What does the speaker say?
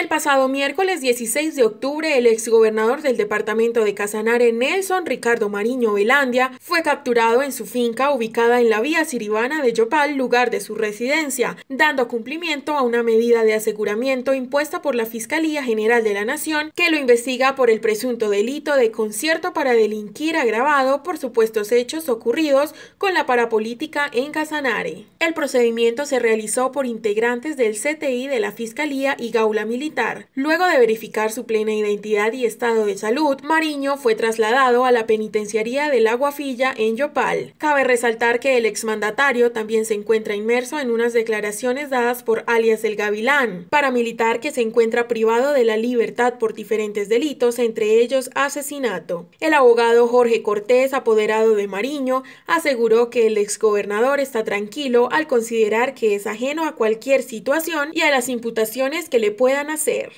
El pasado miércoles 16 de octubre, el exgobernador del departamento de Casanare, Nelson Ricardo Mariño Velandia, fue capturado en su finca ubicada en la vía Siribana de Yopal, lugar de su residencia, dando cumplimiento a una medida de aseguramiento impuesta por la Fiscalía General de la Nación, que lo investiga por el presunto delito de concierto para delinquir agravado por supuestos hechos ocurridos con la parapolítica en Casanare. El procedimiento se realizó por integrantes del CTI de la Fiscalía y Gaula Militar Luego de verificar su plena identidad y estado de salud, Mariño fue trasladado a la penitenciaría del Aguafilla en Yopal. Cabe resaltar que el exmandatario también se encuentra inmerso en unas declaraciones dadas por alias el Gavilán, paramilitar que se encuentra privado de la libertad por diferentes delitos, entre ellos asesinato. El abogado Jorge Cortés, apoderado de Mariño, aseguró que el exgobernador está tranquilo al considerar que es ajeno a cualquier situación y a las imputaciones que le puedan hacer hacer.